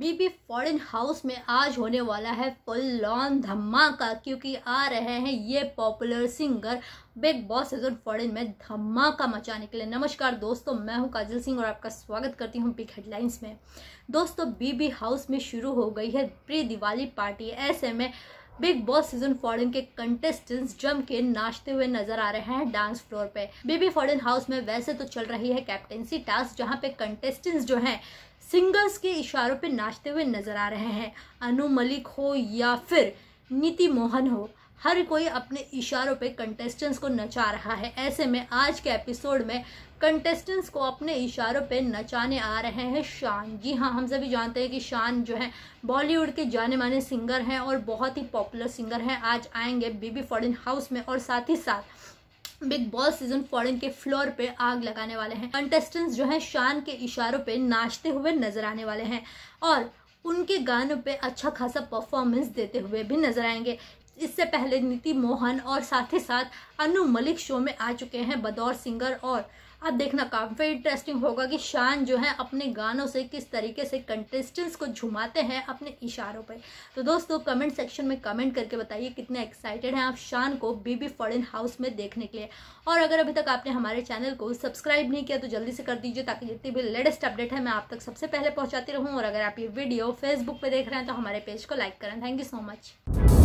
बीबी foreign house में आज होने वाला है फुल लॉन धमाका क्योंकि आ रहे हैं ये popular singer Bigg Boss season फॉरेन में धमाका मचाने के लिए नमस्कार दोस्तों मैं हूं काजल सिंह और आपका स्वागत करती हूं बिग हेडलाइंस में दोस्तों बीबी हाउस में शुरू हो गई है प्री दिवाली पार्टी ऐसे में बिग बॉस सीजन फॉरन के कंटेस्टेंट्स जम के नाचते हुए नजर आ रहे हैं डांस फ्लोर पे बीबी फॉरन हाउस में वैसे तो चल रही है कैप्टेंसी टास्क जहाँ पे कंटेस्टेंट्स जो हैं सिंगर्स के इशारों पर नाचते हुए नजर आ रहे हैं अनु मलिक हो या फिर नीति मोहन हो हर कोई अपने इशारों पे कंटेस्टेंट्स को नचा रहा है ऐसे में आज के एपिसोड में कंटेस्टेंट्स को अपने इशारों पे नचाने आ रहे हैं शान जी हाँ हम सभी जानते हैं कि शान जो है बॉलीवुड के जाने माने सिंगर हैं और बहुत ही पॉपुलर सिंगर हैं आज आएंगे बीबी फॉरिन हाउस में और साथ ही साथ बिग बॉस सीजन फॉरन के फ्लोर पे आग लगाने वाले हैं कंटेस्टेंट्स जो है शान के इशारों पे नाचते हुए नजर आने वाले हैं और उनके गानों पे अच्छा खासा परफॉर्मेंस देते हुए भी नजर आएंगे इससे पहले नीति मोहन और साथ ही साथ अनु मलिक शो में आ चुके हैं बदौर सिंगर और अब देखना काफ़ी इंटरेस्टिंग होगा कि शान जो है अपने गानों से किस तरीके से कंटेस्टेंट्स को झुमाते हैं अपने इशारों पर तो दोस्तों कमेंट सेक्शन में कमेंट करके बताइए कितने एक्साइटेड हैं आप शान को बीबी फॉरेन हाउस में देखने के लिए और अगर अभी तक आपने हमारे चैनल को सब्सक्राइब नहीं किया तो जल्दी से कर दीजिए ताकि जितनी भी लेटेस्ट अपडेट है मैं आप तक सबसे पहले पहुँचाती रहूँ और अगर आप ये वीडियो फेसबुक पर देख रहे हैं तो हमारे पेज को लाइक करें थैंक यू सो मच